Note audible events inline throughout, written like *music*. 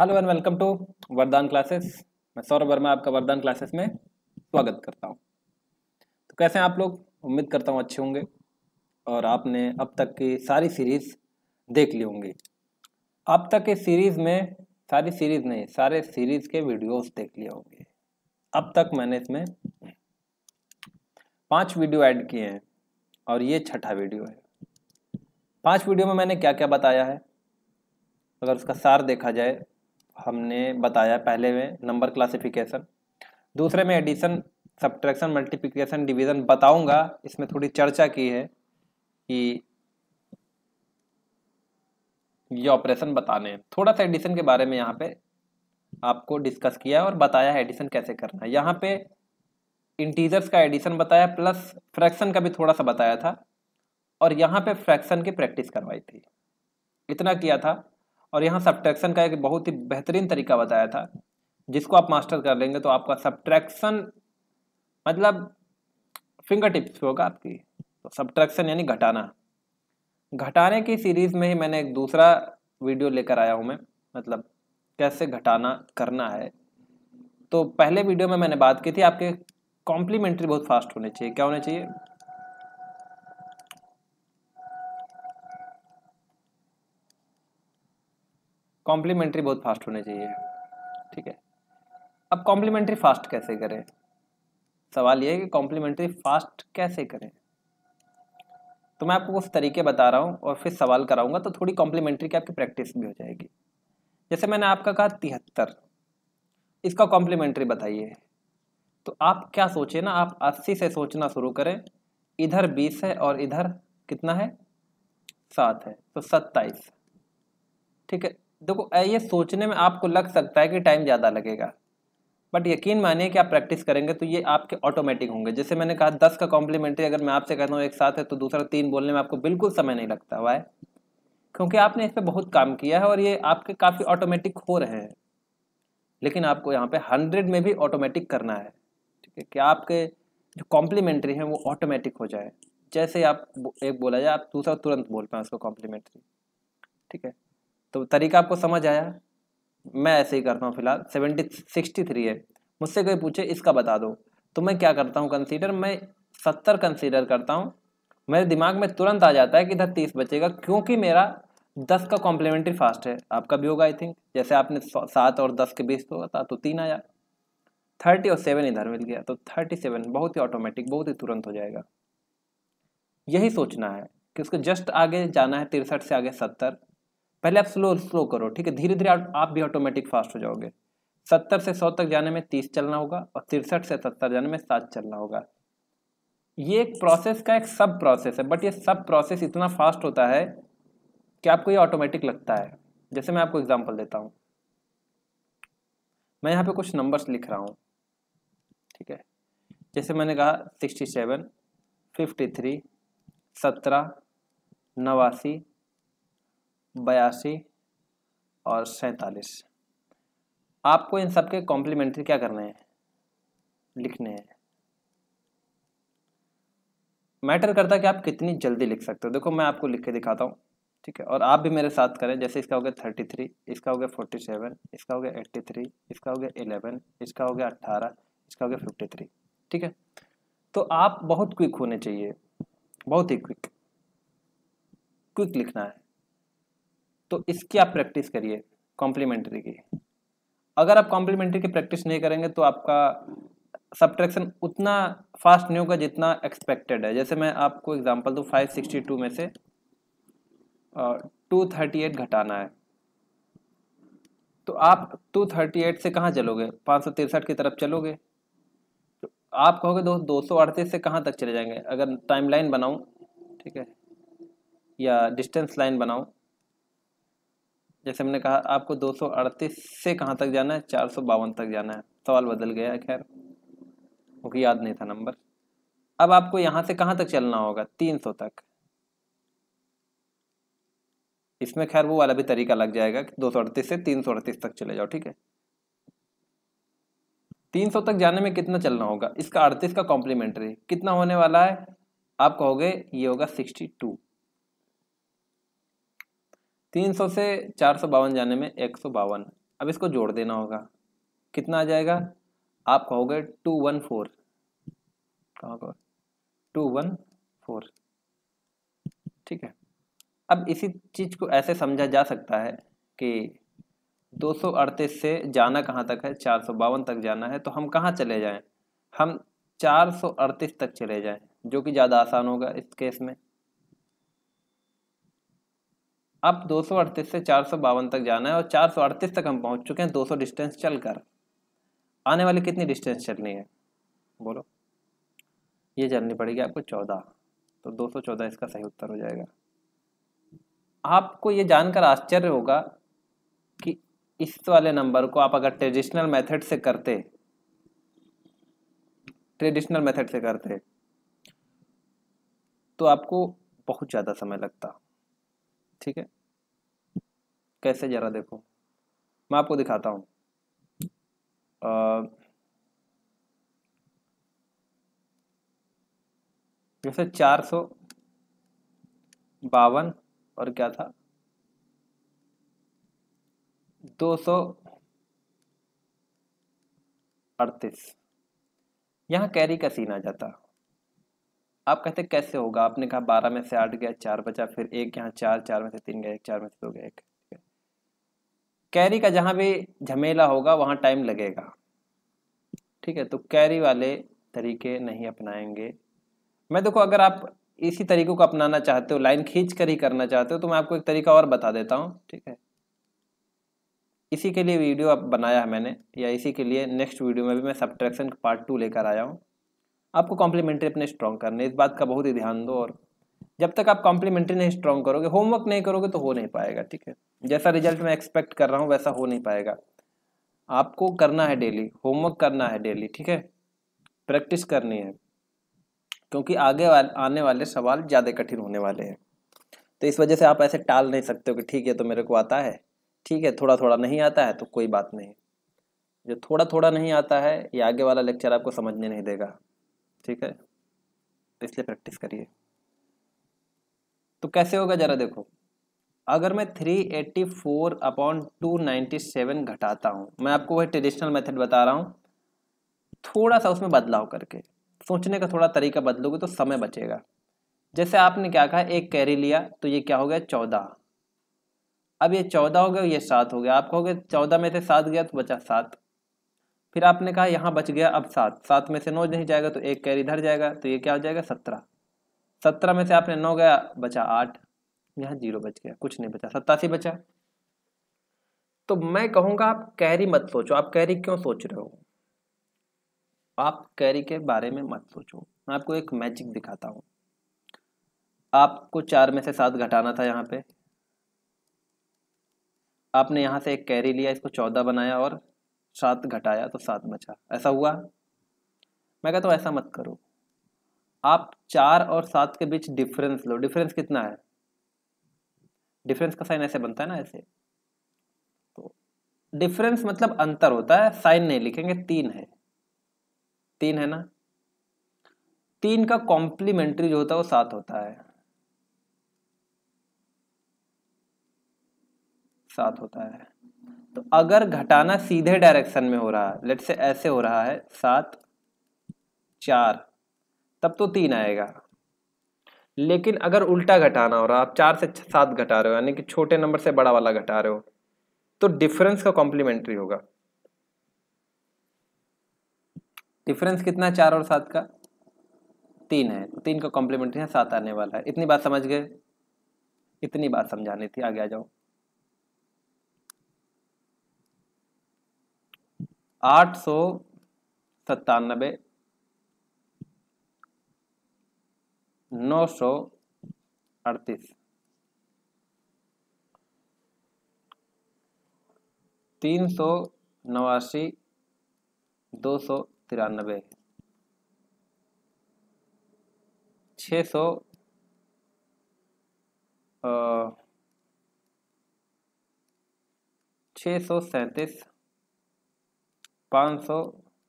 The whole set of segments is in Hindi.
hello and welcome to Vardan classes मैं सौरभ वर्मा आपका वरदान क्लासेस में स्वागत करता हूँ तो कैसे हैं आप लोग उम्मीद करता हूँ अच्छे होंगे और आपने अब तक की सारी सीरीज़ देख ली होंगी अब तक के सीरीज़ में सारी सीरीज़ नहीं सारे सीरीज़ के वीडियोस देख लिए होंगे अब तक मैंने इसमें पाँच वीडियो ऐड किए हैं और ये छठा वीडियो है पाँच वीडियो में मैंने क्या क्या बताया है अगर उसका सार देखा जाए हमने बताया पहले में नंबर क्लासिफिकेशन दूसरे में एडिशन सब्ट्रैक्शन मल्टीप्लिकेशन डिवीज़न बताऊंगा इसमें थोड़ी चर्चा की है कि ये ऑपरेशन बताने हैं थोड़ा सा एडिशन के बारे में यहाँ पे आपको डिस्कस किया है और बताया है एडिशन कैसे करना है यहाँ पे इंटीजर्स का एडिशन बताया प्लस फ्रैक्शन का भी थोड़ा सा बताया था और यहाँ पे फ्रैक्शन की प्रैक्टिस करवाई थी इतना किया था और यहाँ सब्ट्रैक्शन का एक बहुत ही बेहतरीन तरीका बताया था जिसको आप मास्टर कर लेंगे तो आपका सब्ट्रैक्शन मतलब फिंगर टिप्स होगा आपकी तो सब्ट्रैक्शन यानी घटाना घटाने की सीरीज़ में ही मैंने एक दूसरा वीडियो लेकर आया हूँ मैं मतलब कैसे घटाना करना है तो पहले वीडियो में मैंने बात की थी आपके कॉम्प्लीमेंट्री बहुत फास्ट होने चाहिए क्या होने चाहिए कॉम्प्लीमेंट्री बहुत फास्ट होने चाहिए ठीक है अब कॉम्प्लीमेंट्री फास्ट कैसे करें सवाल ये है कि कॉम्प्लीमेंट्री फास्ट कैसे करें तो मैं आपको कुछ तरीके बता रहा हूँ और फिर सवाल कराऊंगा तो थोड़ी कॉम्प्लीमेंट्री की आपकी प्रैक्टिस भी हो जाएगी जैसे मैंने आपका कहा तिहत्तर इसका कॉम्प्लीमेंट्री बताइए तो आप क्या सोचे ना आप अस्सी से सोचना शुरू करें इधर बीस है और इधर कितना है सात है तो सत्ताईस ठीक है देखो ये सोचने में आपको लग सकता है कि टाइम ज़्यादा लगेगा बट यकीन मानिए कि आप प्रैक्टिस करेंगे तो ये आपके ऑटोमेटिक होंगे जैसे मैंने कहा दस का कॉम्प्लीमेंट्री अगर मैं आपसे कहता हूँ एक साथ है तो दूसरा तीन बोलने में आपको बिल्कुल समय नहीं लगता हुआ है क्योंकि आपने इस पर बहुत काम किया है और ये आपके काफ़ी ऑटोमेटिक हो रहे हैं लेकिन आपको यहाँ पे हंड्रेड में भी ऑटोमेटिक करना है ठीक है कि आपके जो कॉम्प्लीमेंट्री हैं वो ऑटोमेटिक हो जाए जैसे आप एक बोला जाए आप दूसरा तुरंत बोल पाए उसको कॉम्प्लीमेंट्री ठीक है तो तरीका आपको समझ आया मैं ऐसे ही करता हूँ फिलहाल सेवेंटी सिक्सटी थ्री है मुझसे कोई पूछे इसका बता दो तो मैं क्या करता हूँ कंसीडर मैं सत्तर कंसीडर करता हूँ मेरे दिमाग में तुरंत आ जाता है कि इधर तीस बचेगा क्योंकि मेरा दस का कॉम्प्लीमेंट्री फास्ट है आपका भी होगा आई थिंक जैसे आपने सात और दस के बीच तो होगा था तो तीन आया थर्टी और सेवन इधर मिल गया तो थर्टी सेवन बहुत ही ऑटोमेटिक बहुत ही तुरंत हो जाएगा यही सोचना है कि उसको जस्ट आगे जाना है तिरसठ से आगे सत्तर पहले आप स्लो स्लो करो ठीक है धीरे धीरे आप भी ऑटोमेटिक फास्ट हो जाओगे सत्तर से सौ तक जाने में तीस चलना होगा और तिरसठ से सत्तर जाने में सात चलना होगा ये एक प्रोसेस का एक सब प्रोसेस है बट ये सब प्रोसेस इतना फास्ट होता है कि आपको ये ऑटोमेटिक लगता है जैसे मैं आपको एग्जाम्पल देता हूँ मैं यहाँ पे कुछ नंबर्स लिख रहा हूँ ठीक है जैसे मैंने कहा सिक्सटी सेवन फिफ्टी थ्री सत्रह नवासी बयासी और सैतालीस आपको इन सब के कॉम्प्लीमेंट्री क्या करने हैं लिखने हैं मैटर करता है कि आप कितनी जल्दी लिख सकते हो देखो मैं आपको लिख के दिखाता हूँ ठीक है और आप भी मेरे साथ करें जैसे इसका हो गया थर्टी थ्री इसका हो गया फोर्टी सेवन इसका हो गया एट्टी थ्री इसका हो गया एलेवन इसका हो गया अट्ठारह इसका हो गया फिफ्टी थ्री ठीक है तो आप बहुत क्विक होने चाहिए बहुत ही क्विक क्विक लिखना है तो इसकी आप प्रैक्टिस करिए कॉम्प्लीमेंट्री की अगर आप कॉम्प्लीमेंट्री की प्रैक्टिस नहीं करेंगे तो आपका सब्ट्रैक्शन उतना फास्ट नहीं होगा जितना एक्सपेक्टेड है जैसे मैं आपको एग्जांपल दूँ 562 में से टू थर्टी एट घटाना है तो आप टू थर्टी एट से कहाँ चलोगे पाँच सौ तिरसठ की तरफ चलोगे तो आप कहोगे दोस्त दो सौ अड़तीस से कहाँ तक चले जाएंगे अगर टाइम लाइन बनाऊँ ठीक है या डिस्टेंस लाइन बनाऊँ जैसे हमने कहा आपको दो से कहाँ तक जाना है चार तक जाना है सवाल बदल गया है खैर क्योंकि याद नहीं था नंबर अब आपको यहाँ से कहाँ तक चलना होगा 300 तक इसमें खैर वो वाला भी तरीका लग जाएगा कि दो से तीन तक चले जाओ ठीक है 300 तक जाने में कितना चलना होगा इसका अड़तीस का कॉम्प्लीमेंट्री कितना होने वाला है आप कहोगे ये होगा 62 तीन सौ से चार सौ बावन जाने में एक सौ बावन अब इसको जोड़ देना होगा कितना आ जाएगा आप कहोगे टू वन फोर कहोगे टू वन फोर ठीक है अब इसी चीज़ को ऐसे समझा जा सकता है कि दो सौ अड़तीस से जाना कहाँ तक है चार सौ बावन तक जाना है तो हम कहाँ चले जाएं हम चार सौ अड़तीस तक चले जाएं जो कि ज़्यादा आसान होगा इस केस में अब दो से चार तक जाना है और चार तक हम पहुँच चुके हैं 200 डिस्टेंस चल कर आने वाली कितनी डिस्टेंस चलनी है बोलो ये चलनी पड़ेगी आपको 14 तो 214 इसका सही उत्तर हो जाएगा आपको ये जानकर आश्चर्य होगा कि इस वाले नंबर को आप अगर ट्रेडिशनल मेथड से करते ट्रेडिशनल मेथड से करते तो आपको बहुत ज़्यादा समय लगता ठीक है कैसे ज़रा देखो मैं आपको दिखाता हूँ जैसे चार सौ बावन और क्या था दो सौ अड़तीस यहाँ कैरी का सीन आ जाता आप कहते कैसे होगा आपने कहा बारह में से आठ गया चार बचा फिर एक यहाँ चार चार में से तीन गया एक चार में से दो गया एक कैरी का जहाँ भी झमेला होगा वहाँ टाइम लगेगा ठीक है तो कैरी वाले तरीके नहीं अपनाएंगे मैं देखो अगर आप इसी तरीकों को अपनाना चाहते हो लाइन खींच कर ही करना चाहते हो तो मैं आपको एक तरीका और बता देता हूँ ठीक है इसी के लिए वीडियो अब बनाया है मैंने या इसी के लिए नेक्स्ट वीडियो में भी मैं सब्ट्रैक्शन पार्ट टू लेकर आया हूँ आपको कॉम्प्लीमेंट्री अपने स्ट्रॉन्ग करने इस बात का बहुत ही ध्यान दो और जब तक आप कॉम्प्लीमेंट्री नहीं स्ट्रॉन्ग करोगे होमवर्क नहीं करोगे तो हो नहीं पाएगा ठीक है जैसा रिजल्ट मैं एक्सपेक्ट कर रहा हूँ वैसा हो नहीं पाएगा आपको करना है डेली होमवर्क करना है डेली ठीक है प्रैक्टिस करनी है क्योंकि आगे वाल, आने वाले सवाल ज़्यादा कठिन होने वाले हैं तो इस वजह से आप ऐसे टाल नहीं सकते हो कि ठीक है तो मेरे को आता है ठीक है थोड़ा थोड़ा नहीं आता है तो कोई बात नहीं जो थोड़ा थोड़ा नहीं आता है ये आगे वाला लेक्चर आपको समझने नहीं देगा ठीक है इसलिए प्रैक्टिस करिए तो कैसे होगा ज़रा देखो अगर मैं 384 एट्टी फोर अपॉन टू घटाता हूँ मैं आपको वह ट्रेडिशनल मेथड बता रहा हूँ थोड़ा सा उसमें बदलाव करके सोचने का थोड़ा तरीका बदलोगे तो समय बचेगा जैसे आपने क्या कहा एक कैरी लिया तो ये क्या हो गया चौदह अब ये चौदह हो गया ये सात हो गया आप कहोगे चौदह में से सात गया तो बचा सात फिर आपने कहा यहाँ बच गया अब सात सात में से नौ नहीं जाएगा तो एक कैर इधर जाएगा तो ये क्या हो जाएगा सत्रह सत्रह में से आपने नौ गया बचा आठ यहाँ जीरो बच गया कुछ नहीं बचा सत्तासी बचा तो मैं कहूँगा आप कैरी मत सोचो आप कैरी क्यों सोच रहे हो आप कैरी के बारे में मत सोचो मैं आपको एक मैजिक दिखाता हूँ आपको चार में से सात घटाना था यहाँ पे आपने यहाँ से एक कैरी लिया इसको चौदह बनाया और सात घटाया तो सात बचा ऐसा हुआ मैं कहता हूँ ऐसा मत करो आप चार और सात के बीच डिफरेंस लो डिफरेंस कितना है डिफरेंस का साइन ऐसे बनता है ना ऐसे तो डिफरेंस मतलब अंतर होता है साइन नहीं लिखेंगे तीन है तीन है ना तीन का कॉम्प्लीमेंट्री जो होता है वो सात होता है सात होता है तो अगर घटाना सीधे डायरेक्शन में हो रहा है लेट से ऐसे हो रहा है सात चार तब तो तीन आएगा लेकिन अगर उल्टा घटाना हो रहा आप चार से सात घटा रहे हो यानी कि छोटे नंबर से बड़ा वाला घटा रहे हो तो डिफरेंस का कॉम्प्लीमेंट्री होगा डिफरेंस कितना है चार और सात का तीन है तो तीन का कॉम्प्लीमेंट्री है सात आने वाला है इतनी बात समझ गए इतनी बात समझानी थी आगे आ जाओ आठ सौ सत्तानबे नौ सौ अड़तीस तीन सौ नवासी दो सौ तिरानबे छ सौ छ सौ सैंतीस पाँच सौ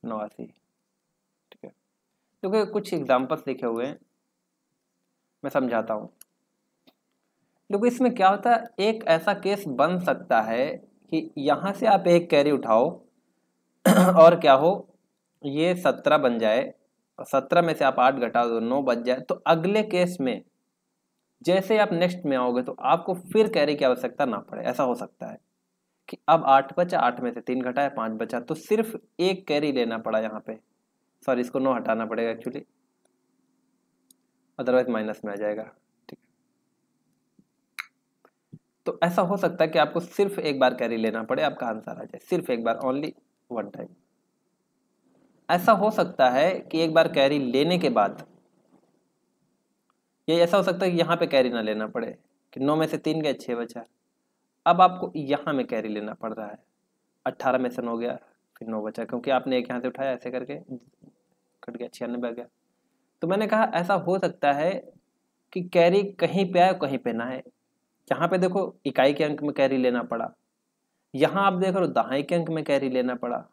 नवासी ठीक है देखो कुछ एग्जाम्पल्स लिखे हुए हैं मैं समझाता हूँ देखो इसमें क्या होता है एक ऐसा केस बन सकता है कि यहाँ से आप एक कैरी उठाओ *clears throat* और क्या हो ये सत्रह बन जाए और सत्रह में से आप आठ घटा दो तो नौ बच जाए तो अगले केस में जैसे आप नेक्स्ट में आओगे तो आपको फिर कैरी की आवश्यकता ना पड़े ऐसा हो सकता है कि अब आठ बचा आठ में से तीन है पाँच बचा तो सिर्फ एक कैरी लेना पड़ा यहाँ पे सॉरी इसको नौ हटाना पड़ेगा एक्चुअली अदरवाइज माइनस में आ जाएगा ठीक तो ऐसा हो सकता है कि आपको सिर्फ एक बार कैरी लेना पड़े आपका आंसर आ जाए सिर्फ एक बार ओनली वन टाइम ऐसा हो सकता है कि एक बार कैरी लेने के बाद ये ऐसा हो सकता है कि यहाँ पे कैरी ना लेना पड़े कि नौ में से तीन गए छः बचा अब आपको यहाँ में कैरी लेना पड़ रहा है अट्ठारह में सन हो गया फिर नौ बचा क्योंकि आपने एक यहाँ से उठाया ऐसे करके कट गया छियानबे आ गया तो मैंने कहा ऐसा हो सकता है कि कैरी कहीं पे आए कहीं पे ना है यहाँ पे देखो इकाई के अंक में कैरी लेना पड़ा यहाँ आप देख रहे हो दहाई के अंक में कैरी लेना पड़ा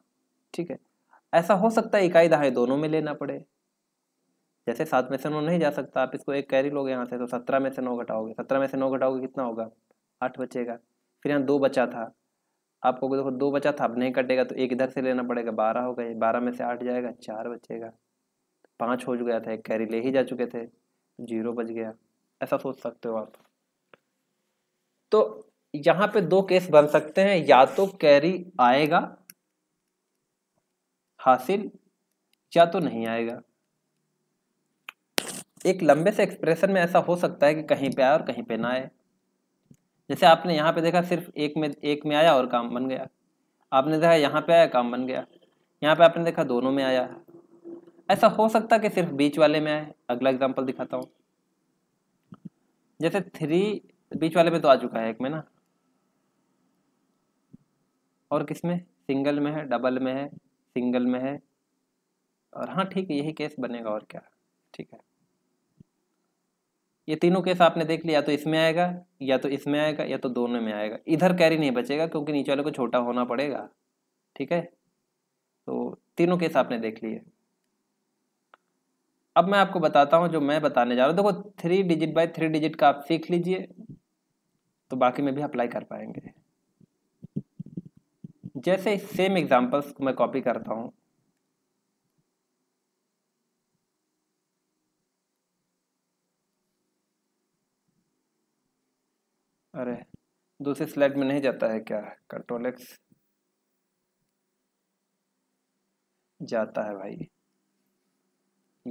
ठीक है ऐसा हो सकता है इकाई दहाई दोनों में लेना पड़े जैसे सात में से नौ नहीं जा सकता आप इसको एक कैरी लोगे यहाँ से तो सत्रह में से नौ घटाओगे सत्रह में से नौ घटाओगे कितना होगा आठ बचेगा फिर यहाँ दो बचा था आपको देखो दो बचा था अब नहीं कटेगा तो एक इधर से लेना पड़ेगा बारह हो गए बारह में से आठ जाएगा चार बचेगा पाँच हो गया था एक कैरी ले ही जा चुके थे जीरो बच गया ऐसा सोच सकते हो आप तो यहाँ पे दो केस बन सकते हैं या तो कैरी आएगा हासिल या तो नहीं आएगा एक लंबे से एक्सप्रेशन में ऐसा हो सकता है कि कहीं पे आए और कहीं पे ना आए जैसे आपने यहाँ पे देखा सिर्फ एक में एक में आया और काम बन गया आपने देखा यहाँ पे आया काम बन गया यहाँ पे आपने देखा दोनों में आया ऐसा हो सकता कि सिर्फ बीच वाले में आए अगला एग्जाम्पल दिखाता हूँ जैसे थ्री बीच वाले में तो आ चुका है एक में ना और किस में सिंगल में है डबल में है सिंगल में है और हाँ ठीक है यही केस बनेगा और क्या ठीक है ये तीनों केस आपने देख लिया या तो इसमें आएगा या तो इसमें आएगा या तो दोनों में आएगा इधर कैरी नहीं बचेगा क्योंकि नीचे वाले को छोटा होना पड़ेगा ठीक है तो तीनों केस आपने देख लिए अब मैं आपको बताता हूँ जो मैं बताने जा रहा हूँ देखो three digit by three digit का आप सीख लीजिए तो बाकी में भी अप्लाई कर पाएंगे जैसे सेम एग्जाम्पल्स को मैं कॉपी करता हूँ अरे दूसरे स्लाइड में नहीं जाता है क्या कंट्रोल एक्स जाता है भाई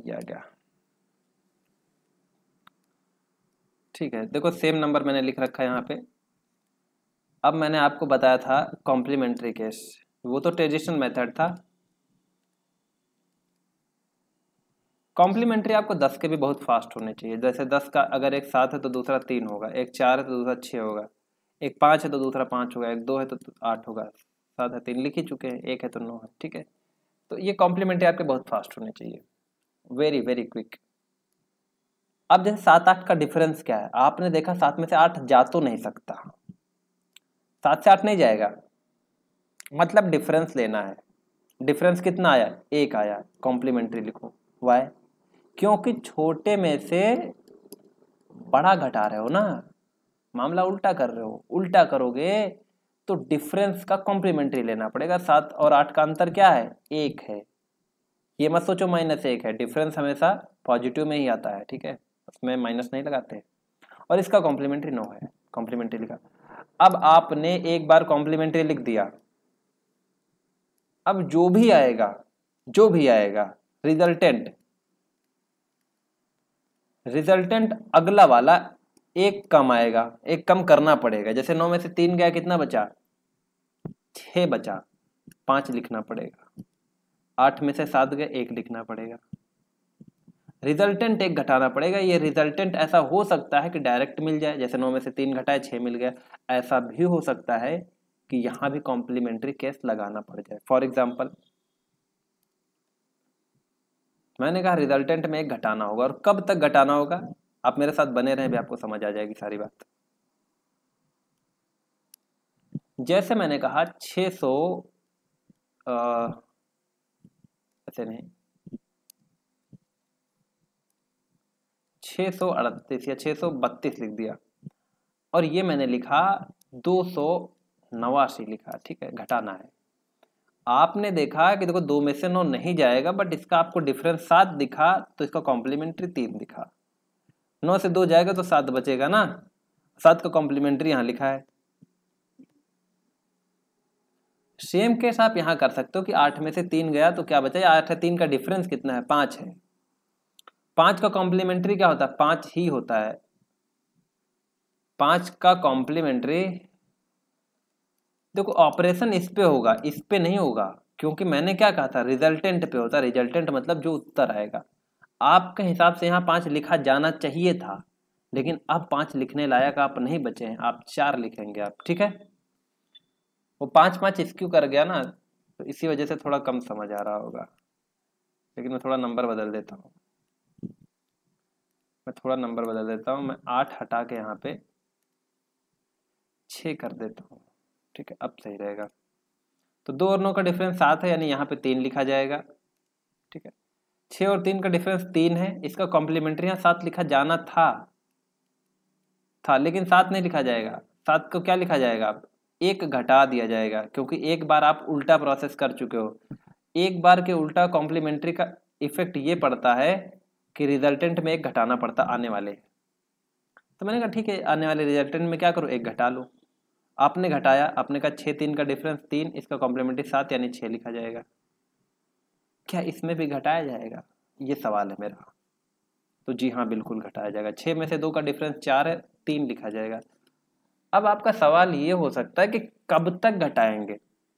या गया ठीक है देखो सेम नंबर मैंने लिख रखा है यहाँ पे अब मैंने आपको बताया था कॉम्प्लीमेंट्री केस वो तो ट्रेडिशनल मेथड था कॉम्प्लीमेंट्री आपको दस के भी बहुत फास्ट होने चाहिए जैसे दस का अगर एक सात है तो दूसरा तीन होगा एक चार है तो दूसरा छः होगा एक पाँच है तो दूसरा पाँच होगा एक दो है तो आठ होगा सात है तीन लिख ही चुके हैं एक है तो नौ है ठीक है तो ये कॉम्प्लीमेंट्री आपके बहुत फास्ट होने चाहिए वेरी वेरी क्विक अब जैसे सात आठ का डिफरेंस क्या है आपने देखा सात में से आठ जा तो नहीं सकता सात से आठ नहीं जाएगा मतलब डिफरेंस लेना है डिफरेंस कितना आया एक आया कॉम्प्लीमेंट्री लिखो वाई क्योंकि छोटे में से बड़ा घटा रहे हो ना मामला उल्टा कर रहे हो उल्टा करोगे तो डिफरेंस का कॉम्प्लीमेंट्री लेना पड़ेगा सात और आठ का अंतर क्या है एक है ये मत सोचो माइनस एक है डिफरेंस हमेशा पॉजिटिव में ही आता है ठीक है उसमें माइनस नहीं लगाते और इसका कॉम्प्लीमेंट्री नो है कॉम्प्लीमेंट्री लिखा अब आपने एक बार कॉम्प्लीमेंट्री लिख दिया अब जो भी आएगा जो भी आएगा रिजल्टेंट रिजल्टेंट अगला वाला एक कम आएगा एक कम करना पड़ेगा जैसे नौ में से तीन गया कितना बचा छ बचा पांच लिखना पड़ेगा आठ में से सात गए एक लिखना पड़ेगा रिजल्टेंट एक घटाना पड़ेगा ये रिजल्टेंट ऐसा हो सकता है कि डायरेक्ट मिल जाए जैसे नौ में से तीन घटाए छः मिल गया ऐसा भी हो सकता है कि यहाँ भी कॉम्प्लीमेंट्री केस लगाना पड़ जाए फॉर एग्जाम्पल मैंने कहा रिजल्टेंट में एक घटाना होगा और कब तक घटाना होगा आप मेरे साथ बने रहें भी आपको समझ आ जाएगी सारी बात जैसे मैंने कहा 600 सौ ऐसे नहीं छ या बत्तीस लिख दिया और ये मैंने लिखा दो सौ नवासी लिखा ठीक है घटाना है आपने देखा कि देखो दो में से नौ नहीं जाएगा बट इसका आपको डिफरेंस सात दिखा तो इसका कॉम्प्लीमेंट्री तीन दिखा नौ से दो जाएगा तो सात बचेगा ना सात का कॉम्प्लीमेंट्री यहाँ लिखा है सेम केस आप यहाँ कर सकते हो कि आठ में से तीन गया तो क्या बचा आठ है तीन का डिफरेंस कितना है पाँच है पाँच का कॉम्प्लीमेंट्री क्या होता है पाँच ही होता है पाँच का कॉम्प्लीमेंट्री देखो ऑपरेशन इस पे होगा इस पे नहीं होगा क्योंकि मैंने क्या कहा था रिजल्टेंट पे होता रिजल्टेंट मतलब जो उत्तर आएगा आपके हिसाब से यहाँ पाँच लिखा जाना चाहिए था लेकिन अब पाँच लिखने लायक आप नहीं बचे हैं आप चार लिखेंगे आप ठीक है वो पाँच पाँच स्क्यू कर गया ना तो इसी वजह से थोड़ा कम समझ आ रहा होगा लेकिन मैं थोड़ा नंबर बदल देता हूँ मैं थोड़ा नंबर बदल देता हूँ मैं आठ हटा के यहाँ पे छ कर देता हूँ ठीक है अब सही रहेगा तो दो और नौ का डिफरेंस सात है यानी यहाँ पे तीन लिखा जाएगा ठीक है छः और तीन का डिफरेंस तीन है इसका कॉम्प्लीमेंट्री यहाँ सात लिखा जाना था था लेकिन सात नहीं लिखा जाएगा सात को क्या लिखा जाएगा आप एक घटा दिया जाएगा क्योंकि एक बार आप उल्टा प्रोसेस कर चुके हो एक बार के उल्टा कॉम्प्लीमेंट्री का इफेक्ट ये पड़ता है कि रिजल्टेंट में एक घटाना पड़ता आने वाले तो मैंने कहा ठीक है आने वाले रिजल्टेंट में क्या करूँ एक घटा लूँ आपने घटाया आपने कहा छः तीन का डिफरेंस तीन इसका कॉम्प्लीमेंट्री सात यानी छः लिखा जाएगा क्या इसमें भी घटाया जाएगा ये सवाल है मेरा तो जी हाँ बिल्कुल घटाया जाएगा छः में से दो का डिफरेंस चार है तीन लिखा जाएगा अब आपका सवाल ये हो सकता है कि कब तक घटाएंगे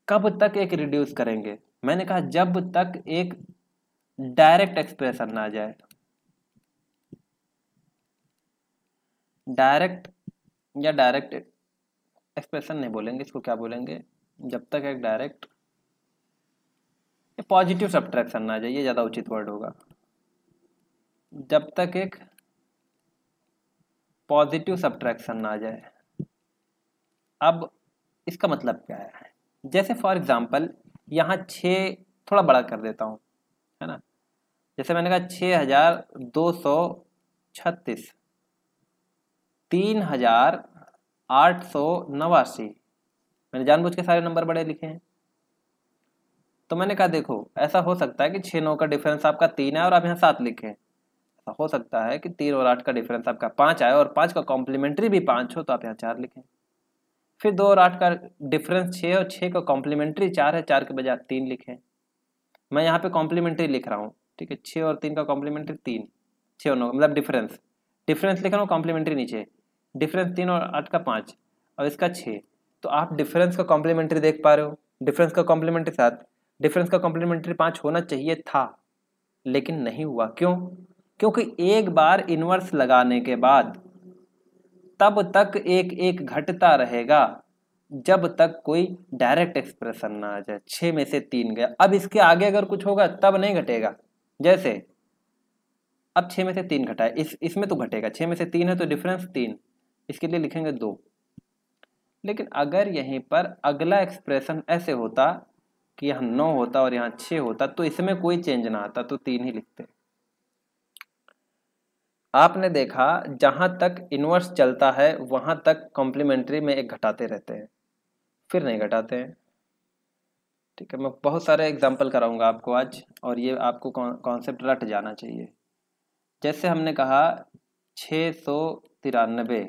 कब तक एक रिड्यूस करेंगे मैंने कहा जब तक एक डायरेक्ट एक्सप्रेशन ना जाए डायरेक्ट या डायरेक्ट एक्सप्रेशन नहीं बोलेंगे इसको क्या बोलेंगे जब तक एक डायरेक्ट पॉजिटिव सब्ट्रैक्शन ना आ जाए ये ज़्यादा उचित वर्ड होगा जब तक एक पॉजिटिव सब्ट्रैक्शन ना आ जाए अब इसका मतलब क्या है जैसे फॉर एग्ज़ाम्पल यहाँ छः थोड़ा बड़ा कर देता हूँ है ना जैसे मैंने कहा छः हज़ार दो सौ छत्तीस तीन हज़ार आठ सौ नवासी मैंने जानबूझ के सारे नंबर बड़े लिखे हैं तो मैंने कहा देखो ऐसा हो सकता है कि छः नौ का डिफरेंस आपका तीन है और आप यहाँ सात लिखे हैं ऐसा हो सकता है कि तीन और आठ का डिफरेंस आपका पाँच आए और पाँच का कॉम्प्लीमेंट्री भी पाँच हो तो आप यहाँ चार लिखें फिर दो और आठ का डिफरेंस छः और छः का कॉम्प्लीमेंट्री चार है चार के बजाय तीन लिखें मैं यहाँ पे कॉम्प्लीमेंट्री लिख रहा हूँ ठीक है छः और तीन का कॉम्प्लीमेंट्री तीन छः और नौ मतलब डिफरेंस डिफरेंस लिख रहा हूँ कॉम्प्लीमेंट्री नीचे डिफरेंस तीन और आठ का पाँच और इसका छः तो आप डिफरेंस का कॉम्प्लीमेंट्री देख पा रहे हो डिफरेंस का कॉम्प्लीमेंट्री सात डिफरेंस का कॉम्प्लीमेंट्री पाँच होना चाहिए था लेकिन नहीं हुआ क्यों क्योंकि एक बार इन्वर्स लगाने के बाद तब तक एक एक घटता रहेगा जब तक कोई डायरेक्ट एक्सप्रेशन ना आ जाए छः में से तीन गया अब इसके आगे अगर कुछ होगा तब नहीं घटेगा जैसे अब छः में से तीन घटाए इस इसमें तो घटेगा छः में से तीन है तो डिफरेंस तीन इसके लिए लिखेंगे दो लेकिन अगर यहीं पर अगला एक्सप्रेशन ऐसे होता कि यहाँ नौ होता और यहाँ छः होता तो इसमें कोई चेंज ना आता तो तीन ही लिखते आपने देखा जहाँ तक इन्वर्स चलता है वहाँ तक कॉम्प्लीमेंट्री में एक घटाते रहते हैं फिर नहीं घटाते हैं ठीक है मैं बहुत सारे एग्जाम्पल कराऊंगा आपको आज और ये आपको कॉन्सेप्ट रट जाना चाहिए जैसे हमने कहा छः सौ तिरानबे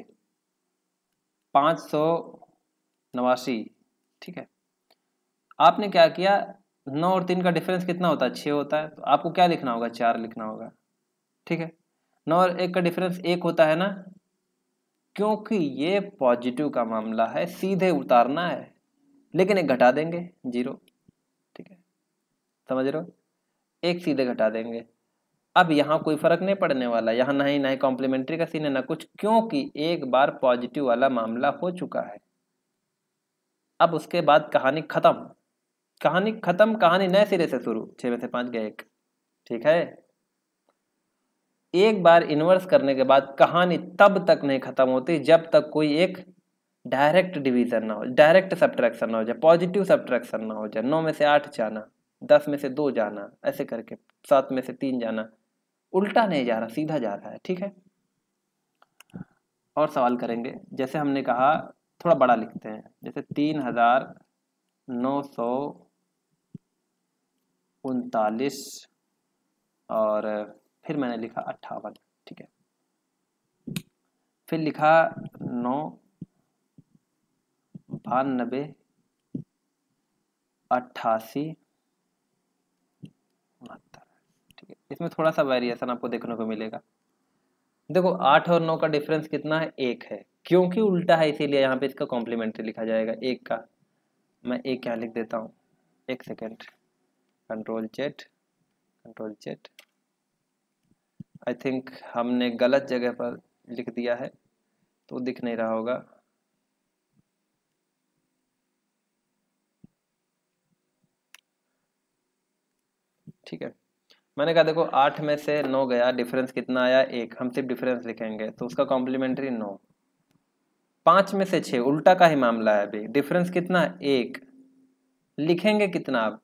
पाँच सौ नवासी ठीक है आपने क्या किया नौ और तीन का डिफरेंस कितना होता है छः होता है तो आपको क्या लिखना होगा चार लिखना होगा ठीक है नौ और एक का डिफरेंस एक होता है ना क्योंकि ये पॉजिटिव का मामला है सीधे उतारना है लेकिन एक घटा देंगे जीरो ठीक है समझ रहे हो एक सीधे घटा देंगे अब यहाँ कोई फर्क नहीं पड़ने वाला यहाँ ना ही ना ही कॉम्प्लीमेंट्री का सीन है ना कुछ क्योंकि एक बार पॉजिटिव वाला मामला हो चुका है अब उसके बाद कहानी खत्म कहानी खत्म कहानी नए सिरे से शुरू छः में से पाँच गए एक ठीक है एक बार इन्वर्स करने के बाद कहानी तब तक नहीं खत्म होती जब तक कोई एक डायरेक्ट डिवीजन ना हो डायरेक्ट सब्ट्रैक्शन ना हो जाए पॉजिटिव सब्ट्रैक्शन ना हो जाए नौ में से आठ जाना दस में से दो जाना ऐसे करके सात में से तीन जाना उल्टा नहीं जा रहा सीधा जा रहा है ठीक है और सवाल करेंगे जैसे हमने कहा थोड़ा बड़ा लिखते हैं जैसे तीन हजार नौ सौ उनतालीस और फिर मैंने लिखा अट्ठावन ठीक है फिर लिखा नौ बानबे अट्ठासी इसमें थोड़ा सा वेरिएशन आपको देखने को मिलेगा देखो आठ और नौ का डिफरेंस कितना है एक है क्योंकि उल्टा है इसीलिए यहाँ पे इसका कॉम्प्लीमेंट्री लिखा जाएगा एक का मैं एक क्या लिख देता हूँ एक सेकेंड कंट्रोल चेट कंट्रोल चेट आई थिंक हमने गलत जगह पर लिख दिया है तो दिख नहीं रहा होगा ठीक है मैंने कहा देखो आठ में से नौ गया डिफरेंस कितना आया एक हम सिर्फ डिफरेंस लिखेंगे तो उसका कॉम्प्लीमेंट्री नौ पाँच में से छः उल्टा का ही मामला है अभी डिफरेंस कितना एक लिखेंगे कितना आप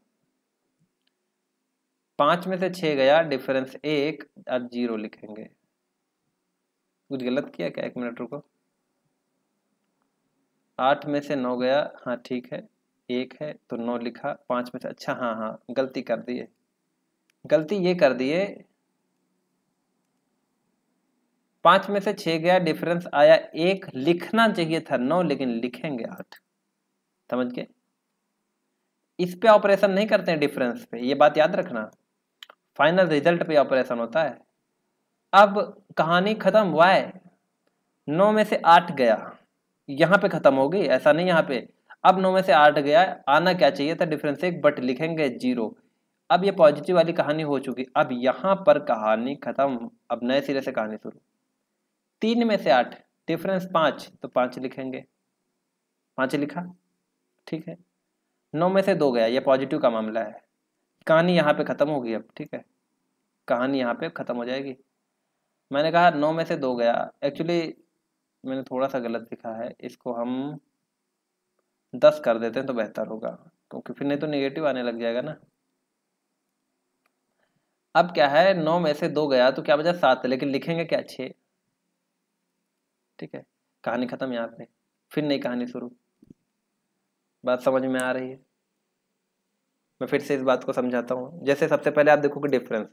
पाँच में से छः गया डिफरेंस एक आप जीरो लिखेंगे कुछ गलत किया क्या एक मिनट रुको आठ में से नौ गया हाँ ठीक है एक है तो नौ लिखा पाँच में से अच्छा हाँ हाँ गलती कर दी है गलती ये कर दिए पांच में से छह गया डिफरेंस आया एक लिखना चाहिए था नौ लेकिन लिखेंगे आठ समझ गए इस पे ऑपरेशन नहीं करते हैं डिफरेंस पे ये बात याद रखना फाइनल रिजल्ट पे ऑपरेशन होता है अब कहानी खत्म हुआ है नौ में से आठ गया यहाँ पे खत्म हो गई ऐसा नहीं यहाँ पे अब नौ में से आठ गया आना क्या चाहिए था डिफरेंस एक बट लिखेंगे जीरो अब ये पॉजिटिव वाली कहानी हो चुकी अब यहाँ पर कहानी खत्म अब नए सिरे से कहानी शुरू तीन में से आठ डिफरेंस पाँच तो पाँच लिखेंगे पाँच लिखा ठीक है नौ में से दो गया ये पॉजिटिव का मामला है कहानी यहाँ पे ख़त्म होगी अब ठीक है कहानी यहाँ पे ख़त्म हो जाएगी मैंने कहा नौ में से दो गया एक्चुअली मैंने थोड़ा सा गलत लिखा है इसको हम दस कर देते हैं तो बेहतर होगा क्योंकि फिर नहीं तो नेगेटिव आने लग जाएगा ना अब क्या है नौ में से दो गया तो क्या बचा सात लेकिन लिखेंगे क्या छः ठीक है कहानी खत्म यहाँ पे फिर नई कहानी शुरू बात समझ में आ रही है मैं फिर से इस बात को समझाता हूँ जैसे सबसे पहले आप देखोगे डिफरेंस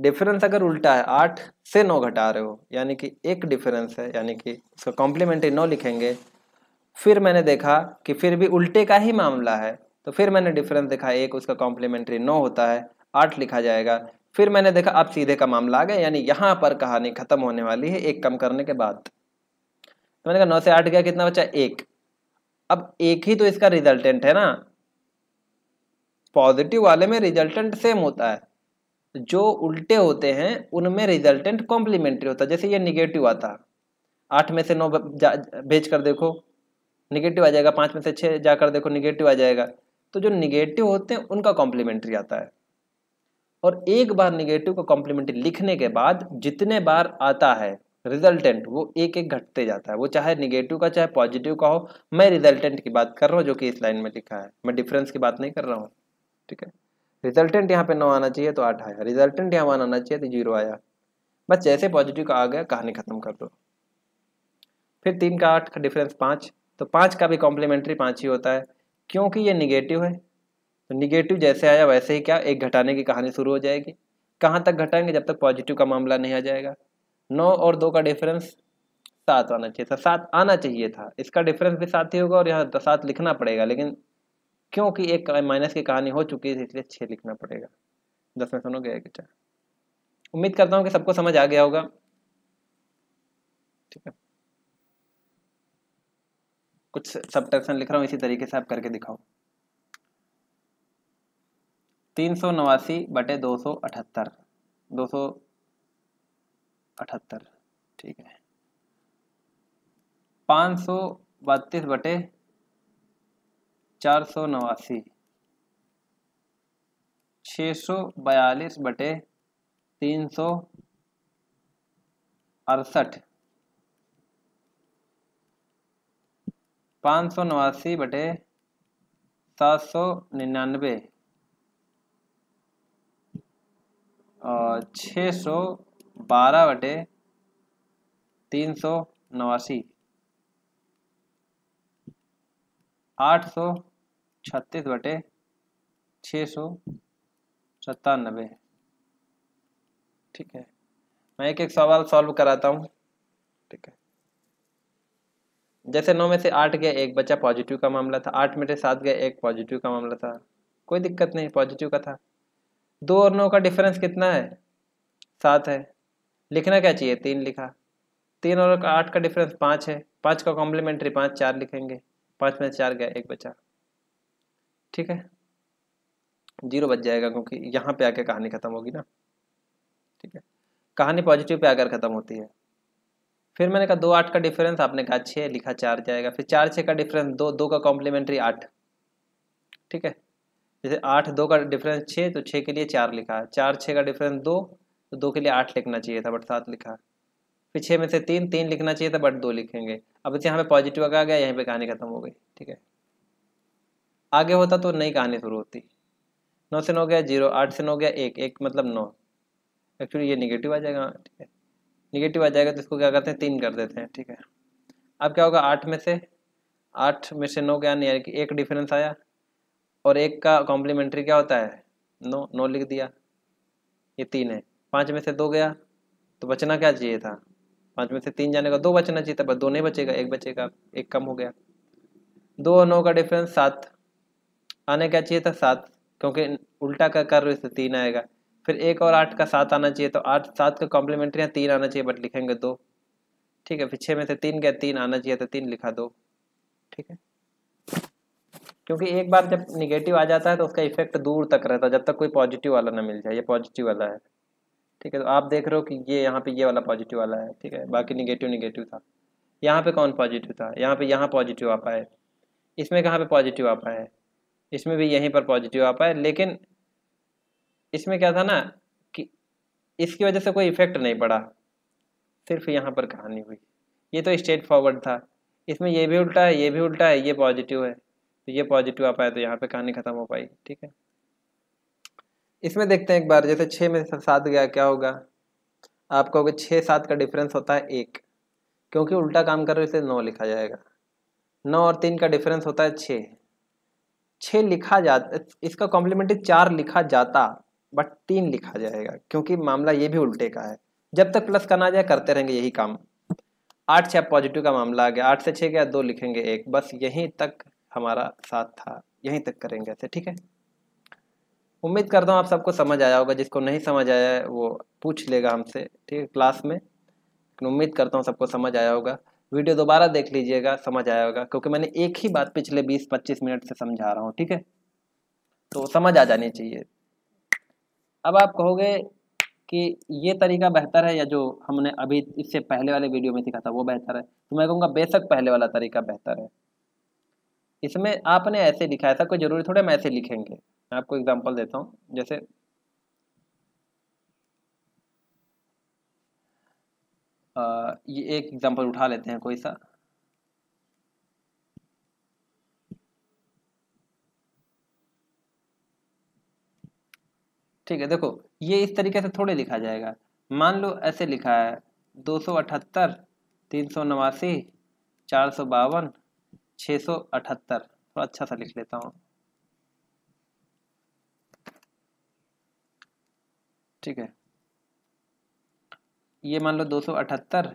डिफरेंस अगर उल्टा है आठ से नौ घटा रहे हो यानी कि एक डिफरेंस है यानी कि उसका कॉम्प्लीमेंट्री नौ लिखेंगे फिर मैंने देखा कि फिर भी उल्टे का ही मामला है तो फिर मैंने डिफरेंस देखा एक उसका कॉम्प्लीमेंट्री नौ होता है आठ लिखा जाएगा फिर मैंने देखा अब सीधे का मामला आ गया यानी यहाँ पर कहानी खत्म होने वाली है एक कम करने के बाद तो मैंने कहा नौ से आठ गया कितना बचा एक अब एक ही तो इसका रिजल्टेंट है ना पॉजिटिव वाले में रिजल्टेंट सेम होता है जो उल्टे होते हैं उनमें रिजल्टेंट कॉम्प्लीमेंट्री होता है जैसे ये निगेटिव आता आठ में से नौ भेज कर देखो निगेटिव आ जाएगा पाँच में से छः जाकर देखो निगेटिव आ जाएगा तो जो निगेटिव होते हैं उनका कॉम्प्लीमेंट्री आता है और एक बार निगेटिव को कॉम्प्लीमेंट लिखने के बाद जितने बार आता है रिजल्टेंट वो एक एक घटते जाता है वो चाहे निगेटिव का चाहे पॉजिटिव का हो मैं रिजल्टेंट की बात कर रहा हूँ जो कि इस लाइन में लिखा है मैं डिफरेंस की बात नहीं कर रहा हूँ ठीक है रिजल्टेंट यहाँ पे नौ आना चाहिए तो आठ आया रिजल्टेंट यहाँ वन आना चाहिए तो जीरो आया बस जैसे पॉजिटिव का आ गया कहानी खत्म कर दो फिर तीन का आठ का डिफरेंस पाँच तो पाँच का भी कॉम्प्लीमेंट्री पाँच ही होता है क्योंकि ये निगेटिव है तो निगेटिव जैसे आया वैसे ही क्या एक घटाने की कहानी शुरू हो जाएगी कहाँ तक घटाएंगे जब तक पॉजिटिव का मामला नहीं आ जाएगा नौ और दो का डिफरेंस सात आना चाहिए था सात आना चाहिए था इसका डिफरेंस भी सात ही होगा और यहाँ तो सात लिखना पड़ेगा लेकिन क्योंकि एक माइनस की कहानी हो चुकी है इसलिए छः लिखना पड़ेगा दस में सुनोगे एक चार उम्मीद करता हूँ कि सबको समझ आ गया होगा ठीक है कुछ सब लिख रहा हूँ इसी तरीके से आप करके दिखाओ तीन सौ नवासी बटे दो सौ अठहत्तर दो सौ अठहत्तर ठीक है पाँच सौ बत्तीस बटे चार सौ नवासी छः सौ बयालीस बटे तीन सौ अड़सठ पाँच सौ नवासी बटे सात सौ निन्यानवे छः सौ बारह बटे तीन सौ नवासी आठ सौ छत्तीस बटे छः सौ सत्तानबे ठीक है मैं एक एक सवाल सॉल्व कराता हूँ ठीक है जैसे नौ में से आठ गए एक बच्चा पॉजिटिव का मामला था आठ में से सात गए एक पॉजिटिव का मामला था कोई दिक्कत नहीं पॉजिटिव का था दो और नौ का डिफरेंस कितना है सात है लिखना क्या चाहिए तीन लिखा तीन और आठ का डिफरेंस पाँच है पाँच का कॉम्प्लीमेंट्री पाँच चार लिखेंगे पाँच में चार गया एक बचा ठीक है जीरो बच जाएगा क्योंकि यहाँ पे आके कहानी ख़त्म होगी ना ठीक है कहानी पॉजिटिव पे आकर ख़त्म होती है फिर मैंने कहा दो आठ का डिफरेंस आपने कहा छः लिखा चार जाएगा फिर चार छः का डिफरेंस दो दो का कॉम्प्लीमेंट्री आठ ठीक है जैसे आठ दो का डिफरेंस छः तो छः के लिए चार लिखा चार छः का डिफरेंस दो तो दो के लिए आठ लिखना चाहिए था बट सात लिखा फिर छः में से तीन तीन लिखना चाहिए था बट दो लिखेंगे अब इसे यहाँ पे पॉजिटिव आ गया यहीं पे कहानी खत्म हो गई ठीक है आगे होता तो नई कहानी शुरू होती नौ से नौ गया जीरो आठ से नौ गया एक एक मतलब नौ एक्चुअली ये निगेटिव आ जाएगा ठीक है निगेटिव आ जाएगा तो इसको क्या करते हैं तीन कर देते हैं ठीक है अब क्या होगा आठ में से आठ में से नौ गया यानी कि एक डिफरेंस आया और एक का कॉम्प्लीमेंट्री क्या होता है नो नो लिख दिया ये तीन है पाँच में से दो गया तो बचना क्या चाहिए था पाँच में से तीन जाने का दो बचना चाहिए था बस दो नहीं बचेगा एक बचेगा एक कम हो गया दो और नौ का डिफरेंस सात आने क्या चाहिए था सात क्योंकि उल्टा का कर रहे तीन आएगा फिर एक और आठ का सात आना चाहिए तो आठ सात का कॉम्प्लीमेंट्री है तीन आना चाहिए बट लिखेंगे दो ठीक है फिर छः में से तीन गया तीन आना चाहिए तो तीन लिखा दो ठीक है क्योंकि एक बार जब निगेटिव आ जाता है तो उसका इफेक्ट दूर तक रहता है जब तक कोई पॉजिटिव वाला ना मिल जाए ये पॉजिटिव वाला है ठीक है तो आप देख रहे हो कि ये यहाँ पे ये वाला पॉजिटिव वाला है ठीक है बाकी निगेटिव निगेटिव था यहाँ पे कौन पॉजिटिव था यहाँ पे यहाँ पॉजिटिव आ पाए इसमें कहाँ पे पॉजिटिव आ पाए इसमें भी यहीं पर पॉजिटिव आ पाए लेकिन इसमें क्या था ना कि इसकी वजह से कोई इफेक्ट नहीं पड़ा सिर्फ यहाँ पर कहानी हुई ये तो स्ट्रेट फॉरवर्ड था इसमें ये भी उल्टा है ये भी उल्टा है ये पॉजिटिव है तो ये पॉजिटिव आ पाया तो यहाँ पे कहानी ख़त्म हो पाई ठीक है इसमें देखते हैं एक बार जैसे छः में सात गया क्या होगा आप कहोगे छः सात का डिफरेंस होता है एक क्योंकि उल्टा काम कर रहे इसे नौ लिखा जाएगा नौ और तीन का डिफरेंस होता है छः छः लिखा जा इसका कॉम्प्लीमेंट्री चार लिखा जाता बट तीन लिखा जाएगा क्योंकि मामला ये भी उल्टे का है जब तक प्लस करना आ जाए करते रहेंगे यही काम आठ छः पॉजिटिव का मामला आ गया आठ से छः गया दो लिखेंगे एक बस यहीं तक हमारा साथ था यहीं तक करेंगे ऐसे ठीक है उम्मीद करता हूँ आप सबको समझ आया होगा जिसको नहीं समझ आया है वो पूछ लेगा हमसे ठीक है क्लास में उम्मीद करता हूँ सबको समझ आया होगा वीडियो दोबारा देख लीजिएगा समझ आया होगा क्योंकि मैंने एक ही बात पिछले 20-25 मिनट से समझा रहा हूँ ठीक है तो समझ आ जानी चाहिए अब आप कहोगे कि ये तरीका बेहतर है या जो हमने अभी इससे पहले वाले वीडियो में सीखा था वो बेहतर है तो मैं कहूँगा बेशक पहले वाला तरीका बेहतर है इसमें आपने ऐसे लिखा ऐसा कोई जरूरी थोड़ा मैं ऐसे लिखेंगे मैं आपको एग्जांपल देता हूँ जैसे आ, ये एक एग्जांपल उठा लेते हैं कोई सा ठीक है देखो ये इस तरीके से थोड़े लिखा जाएगा मान लो ऐसे लिखा है दो सौ अठहत्तर तीन सौ नवासी चार सौ बावन छः सौ अठहत्तर थोड़ा अच्छा सा लिख लेता हूँ ठीक है ये मान लो दो सौ अठहत्तर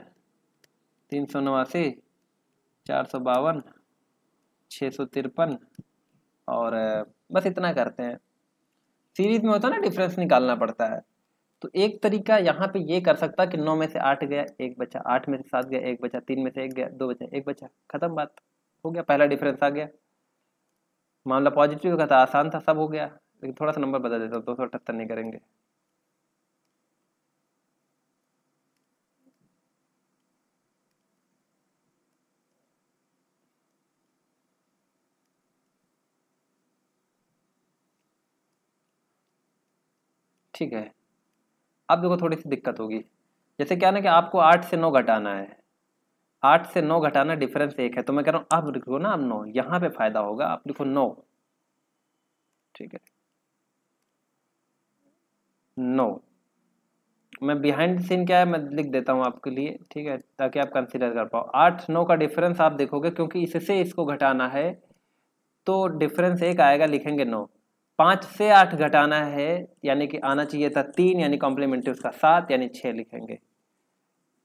तीन सौ नवासी चार सौ बावन छः सौ तिरपन और बस इतना करते हैं सीरीज में होता है ना डिफरेंस निकालना पड़ता है तो एक तरीका यहाँ पे ये कर सकता कि नौ में से आठ गया एक बचा आठ में से सात गया एक बचा तीन में से एक गया दो बचा एक बचा खत्म बात हो गया पहला डिफरेंस आ गया मामला पॉजिटिव का था आसान था सब हो गया लेकिन थोड़ा सा नंबर बदल देता हूँ दो सौ अठहत्तर नहीं करेंगे ठीक है अब देखो थोड़ी सी दिक्कत होगी जैसे क्या ना कि आपको आठ से नौ घटाना है आठ से नौ घटाना डिफरेंस एक है तो मैं कह रहा हूँ अब लिखो ना अब नौ यहाँ पे फायदा होगा आप लिखो नौ ठीक है नौ मैं बिहाइंड सीन क्या है मैं लिख देता हूँ आपके लिए ठीक है ताकि आप कंसिडर कर पाओ आठ नौ का डिफरेंस आप देखोगे क्योंकि इससे इसको घटाना है तो डिफरेंस एक आएगा लिखेंगे नौ पाँच से आठ घटाना है यानी कि आना चाहिए था तीन यानी कॉम्प्लीमेंट्री उसका सात यानी छः लिखेंगे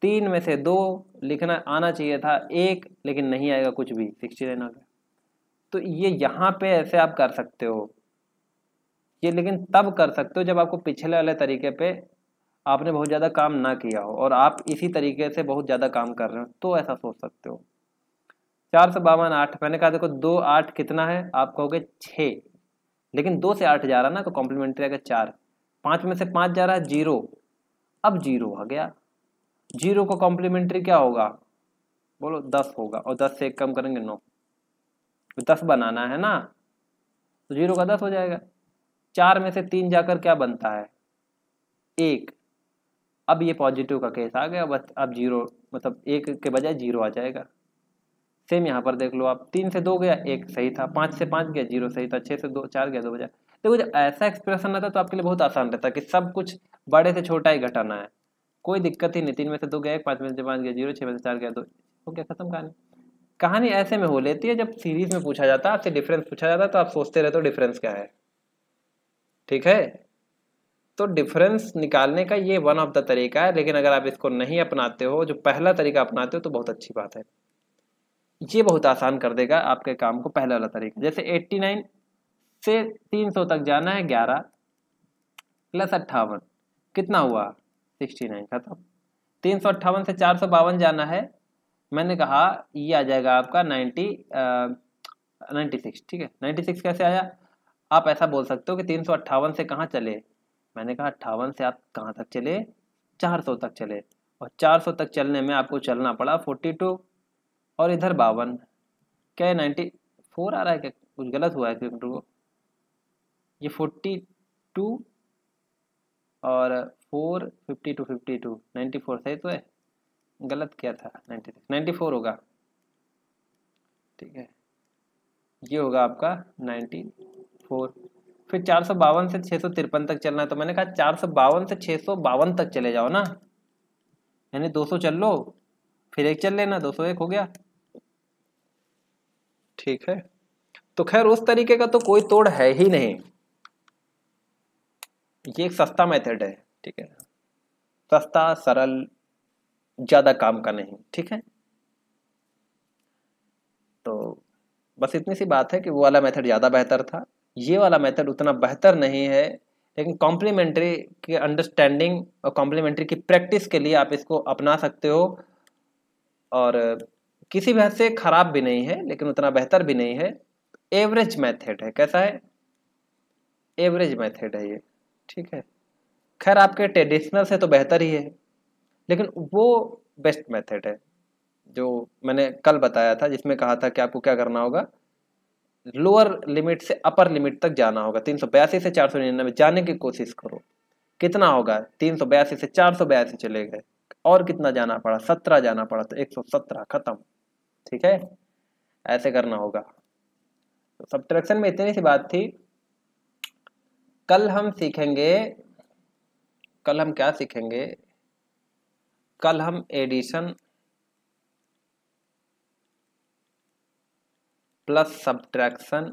तीन में से दो लिखना आना चाहिए था एक लेकिन नहीं आएगा कुछ भी सिक्सटी नाइन आ गया तो ये यहाँ पे ऐसे आप कर सकते हो ये लेकिन तब कर सकते हो जब आपको पिछले वाले तरीके पे आपने बहुत ज़्यादा काम ना किया हो और आप इसी तरीके से बहुत ज़्यादा काम कर रहे हो तो ऐसा सोच सकते हो चार सौ बावन आठ मैंने कहा देखो दो आठ कितना है आप कहोगे छः लेकिन दो से आठ जा रहा ना तो कॉम्प्लीमेंट्री आ गया चार पाँच में से पाँच जा रहा है जीरो अब जीरो आ गया जीरो का कॉम्प्लीमेंट्री क्या होगा बोलो दस होगा और दस से एक कम करेंगे नौ तो दस बनाना है ना तो जीरो का दस हो जाएगा चार में से तीन जाकर क्या बनता है एक अब ये पॉजिटिव का केस आ गया बस अब जीरो मतलब एक के बजाय जीरो आ जाएगा सेम यहाँ पर देख लो आप तीन से दो गया एक सही था पाँच से पाँच गया जीरो सही था छः से दो चार गया दो बजाय देखो जब ऐसा एक्सप्रेशन रहता तो आपके लिए बहुत आसान रहता कि सब कुछ बड़े से छोटा ही घटाना है कोई दिक्कत ही नहीं तीन में से दो गए पाँच में से पाँच गए जीरो छः में से चार गया दो तो हो गया खत्म कहानी कहानी ऐसे में हो लेती है जब सीरीज में पूछा जाता है आपसे डिफरेंस पूछा जाता है तो आप सोचते रहते हो डिफरेंस क्या है ठीक है तो डिफरेंस निकालने का ये वन ऑफ द तरीका है लेकिन अगर आप इसको नहीं अपनाते हो जो पहला तरीका अपनाते हो तो बहुत अच्छी बात है ये बहुत आसान कर देगा आपके काम को पहला वाला तरीका जैसे 89 से 300 तक जाना है 11 प्लस अट्ठावन कितना हुआ सिक्सटी नाइन खत्म तीन सौ अट्ठावन से चार सौ बावन जाना है मैंने कहा ये आ जाएगा आपका नाइन्टी नाइन्टी सिक्स ठीक है नाइन्टी सिक्स कैसे आया आप ऐसा बोल सकते हो कि तीन सौ अट्ठावन से कहाँ चले मैंने कहा अट्ठावन से आप कहाँ तक चले चार सौ तक चले और चार सौ तक चलने में आपको चलना पड़ा फोर्टी टू और इधर बावन क्या है नाइन्टी फोर आ रहा है क्या कुछ गलत हुआ है किलोमीटर को ये फोर्टी टू और four fifty two fifty two ninety four सही तो है गलत क्या था नाइन्टी सिक्स नाइन्टी फोर होगा ठीक है ये होगा आपका नाइन्टी फोर फिर चार सौ बावन से छः सौ तिरपन तक चलना है तो मैंने कहा चार सौ बावन से छः सौ बावन तक चले जाओ ना यानी दो सौ चल लो फिर एक चल लेना दो सौ एक हो गया ठीक है तो खैर उस तरीके का तो कोई तोड़ है ही नहीं ये एक सस्ता मेथड है ठीक है सस्ता सरल ज़्यादा काम का नहीं ठीक है तो बस इतनी सी बात है कि वो वाला मेथड ज़्यादा बेहतर था ये वाला मेथड उतना बेहतर नहीं है लेकिन कॉम्प्लीमेंट्री के अंडरस्टैंडिंग और कॉम्प्लीमेंट्री की प्रैक्टिस के लिए आप इसको अपना सकते हो और किसी भी हद से ख़राब भी नहीं है लेकिन उतना बेहतर भी नहीं है एवरेज मेथड है कैसा है एवरेज मेथड है ये ठीक है खैर आपके ट्रेडिशनल से तो बेहतर ही है लेकिन वो बेस्ट मेथड है जो मैंने कल बताया था जिसमें कहा था कि आपको क्या करना होगा लोअर लिमिट से अपर लिमिट तक जाना होगा तीन से चार सौ जाने की कोशिश करो कितना होगा तीन से चार सौ चले गए और कितना जाना पड़ा सत्रह जाना पड़ा तो एक सौ सत्रह खत्म ठीक है ऐसे करना होगा तो सब्ट्रैक्शन में इतनी सी बात थी कल हम सीखेंगे कल हम क्या सीखेंगे कल हम एडिशन प्लस सब्ट्रैक्शन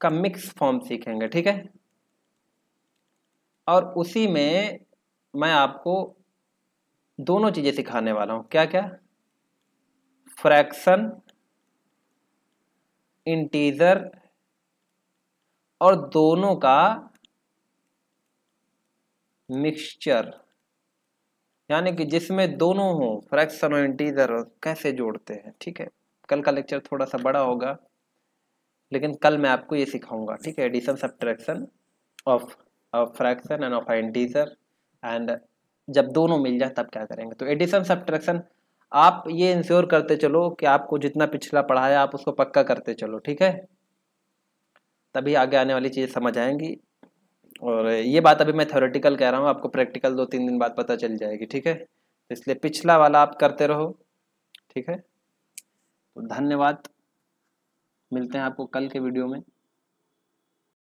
का मिक्स फॉर्म सीखेंगे ठीक है और उसी में मैं आपको दोनों चीज़ें सिखाने वाला हूं क्या क्या फ्रैक्शन इंटीजर और दोनों का मिक्सचर यानी कि जिसमें दोनों हो फ्रैक्शन और इंटीजर कैसे जोड़ते हैं ठीक है कल का लेक्चर थोड़ा सा बड़ा होगा लेकिन कल मैं आपको ये सिखाऊंगा ठीक है addition subtraction of fraction and of integer and जब दोनों मिल जाए तब क्या करेंगे तो एडिशन सब्ट्रैक्शन आप ये इंश्योर करते चलो कि आपको जितना पिछला पढ़ाया आप उसको पक्का करते चलो ठीक है तभी आगे आने वाली चीज़ समझ आएंगी और ये बात अभी मैं थ्योरेटिकल कह रहा हूँ आपको प्रैक्टिकल दो तीन दिन बाद पता चल जाएगी ठीक है तो इसलिए पिछला वाला आप करते रहो ठीक है तो धन्यवाद मिलते हैं आपको कल के वीडियो में